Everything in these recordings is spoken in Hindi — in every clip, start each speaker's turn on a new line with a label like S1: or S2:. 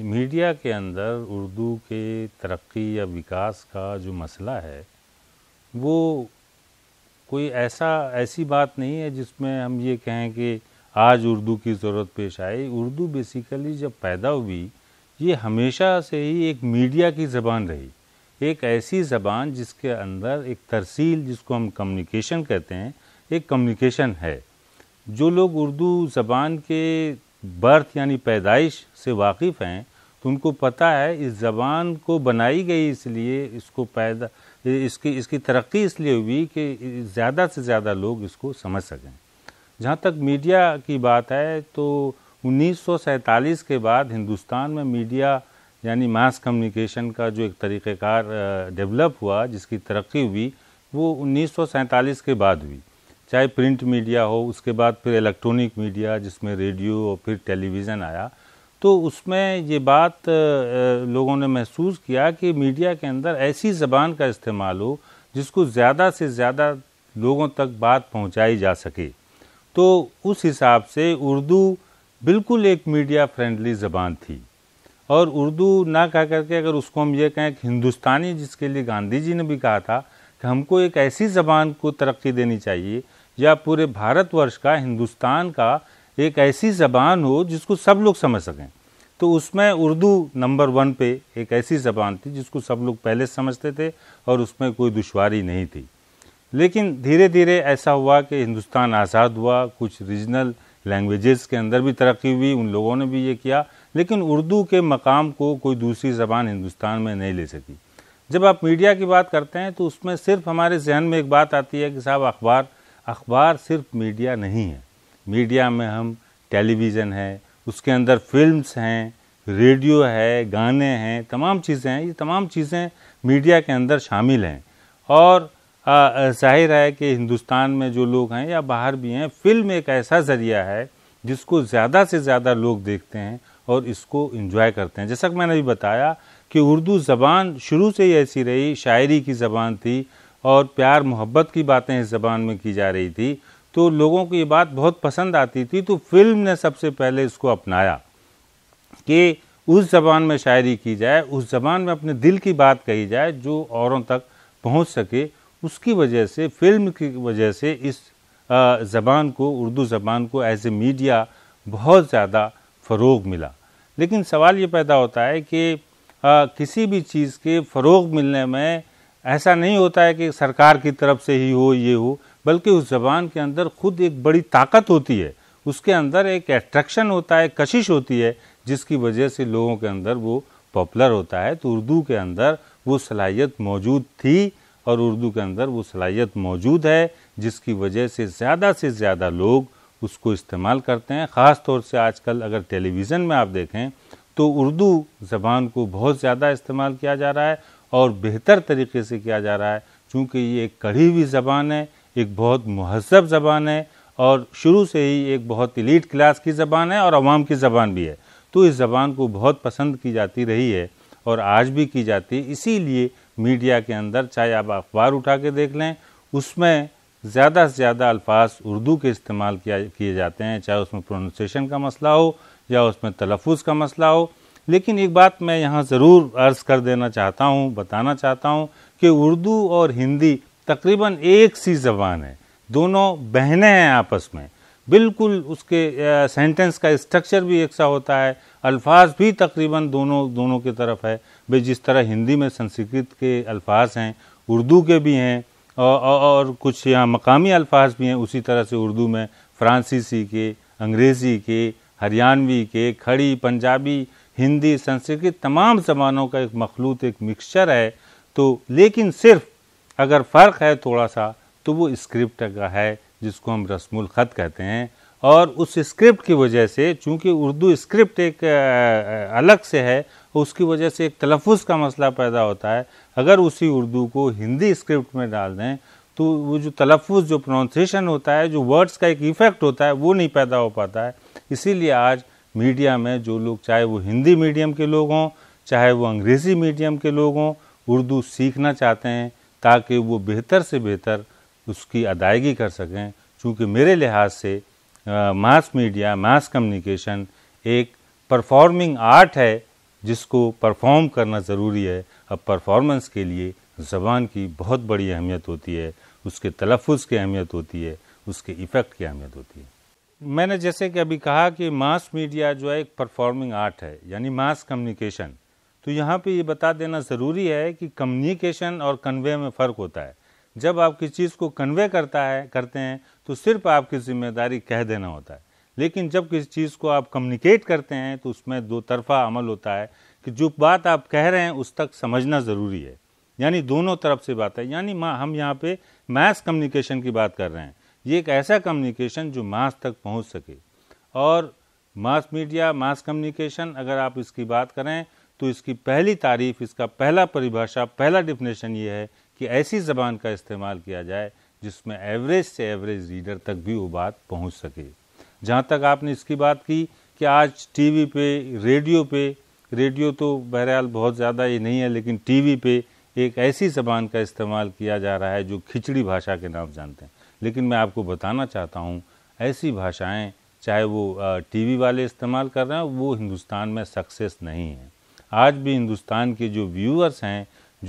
S1: मीडिया के अंदर उर्दू के तरक्की या विकास का जो मसला है वो कोई ऐसा ऐसी बात नहीं है जिसमें हम ये कहें कि आज उर्दू की ज़रूरत पेश आई उर्दू बेसिकली जब पैदा हुई ये हमेशा से ही एक मीडिया की ज़बान रही एक ऐसी ज़बान जिसके अंदर एक तरसील जिसको हम कम्युनिकेशन कहते हैं एक कम्युनिकेशन है जो लोग उर्दू ज़बान के बर्थ यानी पैदाइश से वाकिफ़ हैं तो उनको पता है इस ज़बान को बनाई गई इसलिए इसको पैदा इसकी इसकी तरक्की इसलिए हुई कि ज़्यादा से ज़्यादा लोग इसको समझ सकें जहाँ तक मीडिया की बात है तो 1947 के बाद हिंदुस्तान में मीडिया यानी मास कम्युनिकेशन का जो एक तरीक़ार डेवलप हुआ जिसकी तरक्की हुई वो 1947 के बाद हुई चाहे प्रिंट मीडिया हो उसके बाद फिर इलेक्ट्रॉनिक मीडिया जिसमें रेडियो और फिर टेलीविज़न आया तो उसमें ये बात लोगों ने महसूस किया कि मीडिया के अंदर ऐसी ज़बान का इस्तेमाल हो जिसको ज़्यादा से ज़्यादा लोगों तक बात पहुंचाई जा सके तो उस हिसाब से उर्दू बिल्कुल एक मीडिया फ्रेंडली ज़बान थी और उर्दू ना कह करके अगर उसको हम ये कहें कि हिंदुस्तानी जिसके लिए गांधी जी ने भी कहा था कि हमको एक ऐसी ज़बान को तरक्की देनी चाहिए या पूरे भारतवर्ष का हिंदुस्तान का एक ऐसी ज़बान हो जिसको सब लोग समझ सकें तो उसमें उर्दू नंबर वन पे एक ऐसी ज़बान थी जिसको सब लोग पहले समझते थे और उसमें कोई दुशारी नहीं थी लेकिन धीरे धीरे ऐसा हुआ कि हिंदुस्तान आज़ाद हुआ कुछ रीजनल लैंग्वेजेस के अंदर भी तरक्की हुई उन लोगों ने भी ये किया लेकिन उर्दू के मकाम को कोई दूसरी ज़बान हिंदुस्तान में नहीं ले सकी जब आप मीडिया की बात करते हैं तो उसमें सिर्फ हमारे जहन में एक बात आती है कि साहब अखबार अखबार सिर्फ मीडिया नहीं है मीडिया में हम टेलीविज़न है उसके अंदर फिल्म्स हैं रेडियो है गाने हैं तमाम चीज़ें हैं ये तमाम चीज़ें मीडिया के अंदर शामिल हैं और जाहिर है कि हिंदुस्तान में जो लोग हैं या बाहर भी हैं फिल्म एक ऐसा ज़रिया है जिसको ज़्यादा से ज़्यादा लोग देखते हैं और इसको इन्जॉय करते हैं जैसा कि मैंने अभी बताया कि उर्दू ज़बान शुरू से ही ऐसी रही शायरी की ज़बान थी और प्यार मोहब्बत की बातें इस ज़बान में की जा रही थी तो लोगों को ये बात बहुत पसंद आती थी तो फिल्म ने सबसे पहले इसको अपनाया कि उस ज़बान में शायरी की जाए उस ज़बान में अपने दिल की बात कही जाए जो औरों तक पहुंच सके उसकी वजह से फिल्म की वजह से इस ज़बान को उर्दू ज़बान को एज ए मीडिया बहुत ज़्यादा फ़रोग मिला लेकिन सवाल ये पैदा होता है कि आ, किसी भी चीज़ के फ़रोग मिलने में ऐसा नहीं होता है कि सरकार की तरफ से ही हो ये हो बल्कि उस जबान के अंदर खुद एक बड़ी ताकत होती है उसके अंदर एक एट्रैक्शन होता है कशिश होती है जिसकी वजह से लोगों के अंदर वो पॉपुलर होता है तो उर्दू के अंदर वो सलाहियत मौजूद थी और उर्दू के अंदर वो सलाहियत मौजूद है जिसकी वजह से ज़्यादा से ज़्यादा लोग उसको इस्तेमाल करते हैं ख़ास तौर से आजकल अगर टेलीविज़न में आप देखें तो उर्दू ज़बान को बहुत ज़्यादा इस्तेमाल किया जा रहा है और बेहतर तरीके से किया जा रहा है चूँकि ये एक कड़ी हुई ज़बान है एक बहुत महसब ज़बान है और शुरू से ही एक बहुत इलीट क्लास की ज़बान है और आवाम की ज़बान भी है तो इस ज़बान को बहुत पसंद की जाती रही है और आज भी की जाती है इसीलिए मीडिया के अंदर चाहे आप अखबार उठा के देख लें उसमें ज़्यादा से ज़्यादा अल्फाज उर्दू के इस्तेमाल किया किए जाते हैं चाहे उसमें प्रोनाउंसिएशन का मसला हो या उसमें तलफ़ का मसला हो लेकिन एक बात मैं यहाँ ज़रूर अर्ज़ कर देना चाहता हूँ बताना चाहता हूँ कि उर्दू और हिंदी तकरीबन एक सी ज़बान है दोनों बहनें हैं आपस में बिल्कुल उसके सेंटेंस का स्ट्रक्चर भी एक सा होता है अल्फाज भी तकरीबन दोनों दोनों की तरफ है भाई जिस तरह हिंदी में संस्कृत के अल्फाज हैं उर्दू के भी हैं और, और कुछ यहाँ मकामी अल्फाज भी हैं उसी तरह से उर्दू में फ्रांसीसी के अंग्रेज़ी के हरियाणवी के खड़ी पंजाबी हिंदी संस्कृत तमाम जबानों का एक मखलूत एक मिक्सचर है तो लेकिन सिर्फ अगर फ़र्क है थोड़ा सा तो वो स्क्रिप्ट का है जिसको हम रस्मुल ख़त कहते हैं और उस स्क्रिप्ट की वजह से चूंकि उर्दू स्क्रिप्ट एक अलग से है उसकी वजह से एक तलफ़ का मसला पैदा होता है अगर उसी उर्दू को हिंदी स्क्रिप्ट में डाल दें तो वो जो तलफ़ जो प्रोनाउंसिएशन होता है जो वर्ड्स का एक इफ़ेक्ट होता है वो नहीं पैदा हो पाता है इसीलिए आज मीडिया में जो लोग चाहे वो हिंदी मीडियम के लोग हों चाहे वो अंग्रेज़ी मीडियम के लोग हों उर्दू सीखना चाहते हैं ताकि वो बेहतर से बेहतर उसकी अदायगी कर सकें चूँकि मेरे लिहाज से मास मीडिया मास कम्युनिकेशन एक परफॉर्मिंग आर्ट है जिसको परफॉर्म करना ज़रूरी है अब परफॉर्मेंस के लिए ज़बान की बहुत बड़ी अहमियत होती है उसके तलफ़ की अहमियत होती है उसके इफ़ेक्ट की अहमियत होती है मैंने जैसे कि अभी कहा कि मास मीडिया जो है एक परफॉर्मिंग आर्ट है यानी मास कम्युनिकेशन तो यहाँ पे ये बता देना ज़रूरी है कि कम्युनिकेशन और कन्वे में फ़र्क होता है जब आप किसी चीज़ को कन्वे करता है करते हैं तो सिर्फ आपकी जिम्मेदारी कह देना होता है लेकिन जब किसी चीज़ को आप कम्युनिकेट करते हैं तो उसमें दो तरफा अमल होता है कि जो बात आप कह रहे हैं उस तक समझना ज़रूरी है यानी दोनों तरफ से बात है यानी हम यहाँ पे मैस कम्युनिकेशन की बात कर रहे हैं ये एक ऐसा कम्युनिकेशन जो मास तक पहुंच सके और मास मीडिया मास कम्युनिकेशन अगर आप इसकी बात करें तो इसकी पहली तारीफ इसका पहला परिभाषा पहला डिफिनेशन ये है कि ऐसी ज़बान का इस्तेमाल किया जाए जिसमें एवरेज से एवरेज रीडर तक भी वो बात पहुंच सके जहाँ तक आपने इसकी बात की कि आज टीवी पे रेडियो पे रेडियो तो बहरहाल बहुत ज़्यादा ये नहीं है लेकिन टीवी पे एक ऐसी ज़बान का इस्तेमाल किया जा रहा है जो खिचड़ी भाषा के नाम जानते हैं लेकिन मैं आपको बताना चाहता हूँ ऐसी भाषाएं चाहे वो टीवी वाले इस्तेमाल कर रहे हैं वो हिंदुस्तान में सक्सेस नहीं है आज भी हिंदुस्तान के जो व्यूअर्स हैं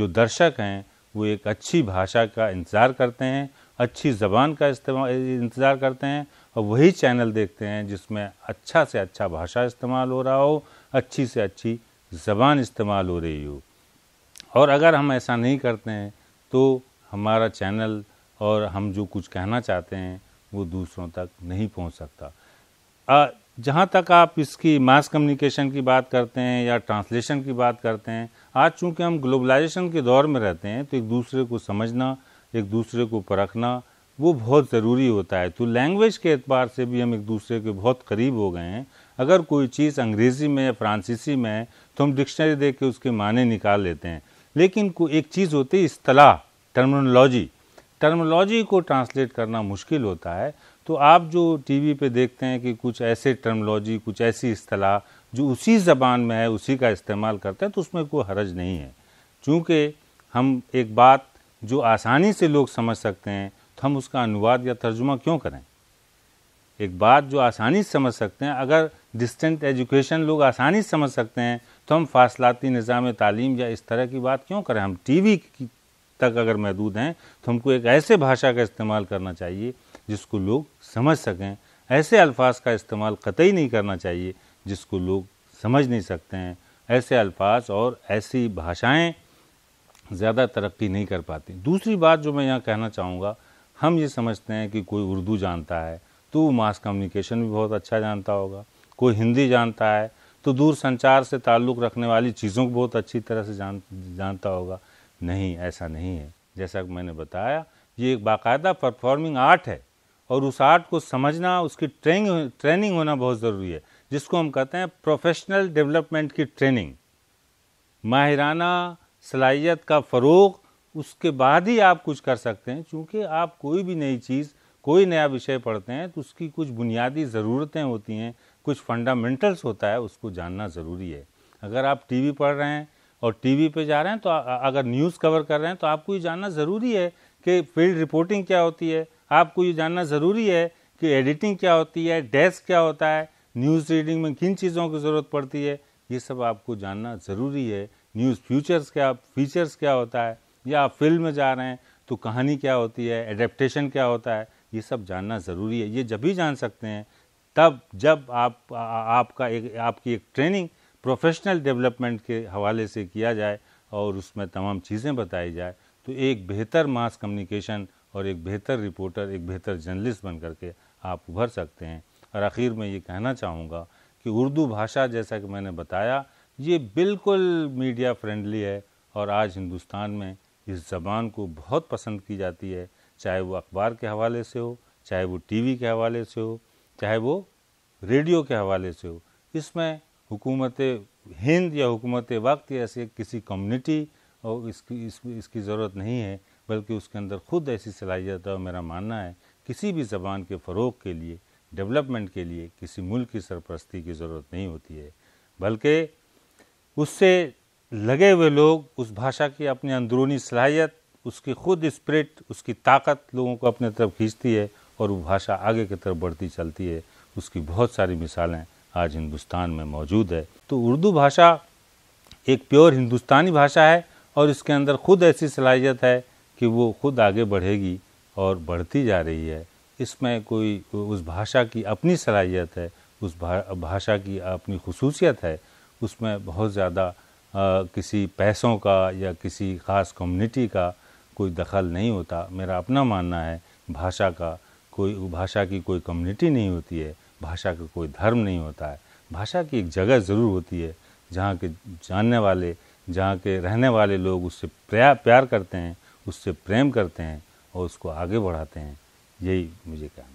S1: जो दर्शक हैं वो एक अच्छी भाषा का इंतज़ार करते हैं अच्छी ज़बान का इस्तेमाल इंतज़ार करते हैं और वही चैनल देखते हैं जिसमें अच्छा से अच्छा भाषा इस्तेमाल हो रहा हो अच्छी से अच्छी ज़बान इस्तेमाल हो रही हो और अगर हम ऐसा नहीं करते हैं तो हमारा चैनल और हम जो कुछ कहना चाहते हैं वो दूसरों तक नहीं पहुंच सकता जहाँ तक आप इसकी मास कम्युनिकेशन की बात करते हैं या ट्रांसलेशन की बात करते हैं आज चूंकि हम ग्लोबलाइजेशन के दौर में रहते हैं तो एक दूसरे को समझना एक दूसरे को परखना वो बहुत ज़रूरी होता है तो लैंग्वेज के एतबार से भी हम एक दूसरे के बहुत करीब हो गए हैं अगर कोई चीज़ अंग्रेज़ी में या फ्रांसीसी में है तो हम डिक्शनरी दे के उसके माने निकाल लेते हैं लेकिन को एक चीज़ होती है इतलाह टर्मिनोलॉजी टर्मोलॉजी को ट्रांसलेट करना मुश्किल होता है तो आप जो टीवी पे देखते हैं कि कुछ ऐसे टर्मोलॉजी कुछ ऐसी अतलाह जो उसी ज़बान में है उसी का इस्तेमाल करते हैं तो उसमें कोई हरज नहीं है चूँकि हम एक बात जो आसानी से लोग समझ सकते हैं तो हम उसका अनुवाद या तर्जुमा क्यों करें एक बात जो आसानी से समझ सकते हैं अगर डिस्टेंट एजुकेशन लोग आसानी से समझ सकते हैं तो हम फासलाती निज़ाम तालीम या इस तरह की बात क्यों करें हम टीवी तक अगर महदूद हैं तो हमको एक ऐसे भाषा का इस्तेमाल करना चाहिए जिसको लोग समझ सकें ऐसे अल्फाज का इस्तेमाल कतई नहीं करना चाहिए जिसको लोग समझ नहीं सकते हैं ऐसे अल्फाज और ऐसी भाषाएं ज़्यादा तरक्की नहीं कर पाती दूसरी बात जो मैं यहाँ कहना चाहूँगा हम ये समझते हैं कि कोई उर्दू जानता है तो वो मास कम्युनिकेशन भी बहुत अच्छा जानता होगा कोई हिंदी जानता है तो दूर संचार से ताल्लुक़ रखने वाली चीज़ों को बहुत अच्छी तरह से जान जानता होगा नहीं ऐसा नहीं है जैसा कि मैंने बताया ये एक बाकायदा परफॉर्मिंग आर्ट है और उस आर्ट को समझना उसकी ट्रेनिंग ट्रेनिंग होना बहुत ज़रूरी है जिसको हम कहते हैं प्रोफेशनल डेवलपमेंट की ट्रेनिंग माहिराना सलाहियत का फ़रोग उसके बाद ही आप कुछ कर सकते हैं क्योंकि आप कोई भी नई चीज़ कोई नया विषय पढ़ते हैं तो उसकी कुछ बुनियादी ज़रूरतें होती हैं कुछ फंडामेंटल्स होता है उसको जानना ज़रूरी है अगर आप टीवी पढ़ रहे हैं और टीवी पे जा रहे हैं तो अगर न्यूज़ कवर कर रहे हैं तो आपको ये जानना ज़रूरी है कि फील्ड रिपोर्टिंग क्या होती है आपको ये जानना ज़रूरी है कि एडिटिंग क्या होती है डेस्क क्या होता है न्यूज़ रीडिंग में किन चीज़ों की ज़रूरत पड़ती है ये सब आपको जानना ज़रूरी है न्यूज़ फ्यूचर्स क्या फीचर्स क्या होता है या आप फिल्म में जा रहे हैं तो कहानी क्या होती है एडेप्टेशन क्या होता है ये सब जानना ज़रूरी है ये जब भी जान सकते हैं तब जब आप आ, आपका एक आपकी एक ट्रेनिंग प्रोफेशनल डेवलपमेंट के हवाले से किया जाए और उसमें तमाम चीज़ें बताई जाए तो एक बेहतर मास कम्युनिकेशन और एक बेहतर रिपोर्टर एक बेहतर जर्नलिस्ट बन करके आप उभर सकते हैं और आखिर में ये कहना चाहूँगा कि उर्दू भाषा जैसा कि मैंने बताया ये बिल्कुल मीडिया फ्रेंडली है और आज हिंदुस्तान में इस ज़बान को बहुत पसंद की जाती है चाहे वो अखबार के हवाले से हो चाहे वो टीवी के हवाले से हो चाहे वो रेडियो के हवाले से हो इसमें हुकूमत हिंद या हुकूमत वक्त ऐसे किसी कम्युनिटी और इसकी इस, इसकी ज़रूरत नहीं है बल्कि उसके अंदर ख़ुद ऐसी सलाहियत है और मेरा मानना है किसी भी ज़बान के फ़रोग के लिए डेवलपमेंट के लिए किसी मुल्क की सरपरस्ती की ज़रूरत नहीं होती है बल्कि उससे लगे हुए लोग उस भाषा की अपनी अंदरूनी सलाहियत उसकी खुद स्प्रिट उसकी ताकत लोगों को अपने तरफ खींचती है और वो भाषा आगे की तरफ बढ़ती चलती है उसकी बहुत सारी मिसालें आज हिंदुस्तान में मौजूद है तो उर्दू भाषा एक प्योर हिंदुस्तानी भाषा है और इसके अंदर खुद ऐसी सलाहियत है कि वो खुद आगे बढ़ेगी और बढ़ती जा रही है इसमें कोई उस भाषा की अपनी सलाहियत है उस भा, भाषा की अपनी खसूसियत है उसमें बहुत ज़्यादा किसी पैसों का या किसी ख़ास कम्युनिटी का कोई दखल नहीं होता मेरा अपना मानना है भाषा का कोई भाषा की कोई कम्युनिटी नहीं होती है भाषा का कोई धर्म नहीं होता है भाषा की एक जगह ज़रूर होती है जहाँ के जानने वाले जहाँ के रहने वाले लोग उससे प्यार प्यार करते हैं उससे प्रेम करते हैं और उसको आगे बढ़ाते हैं यही मुझे कहना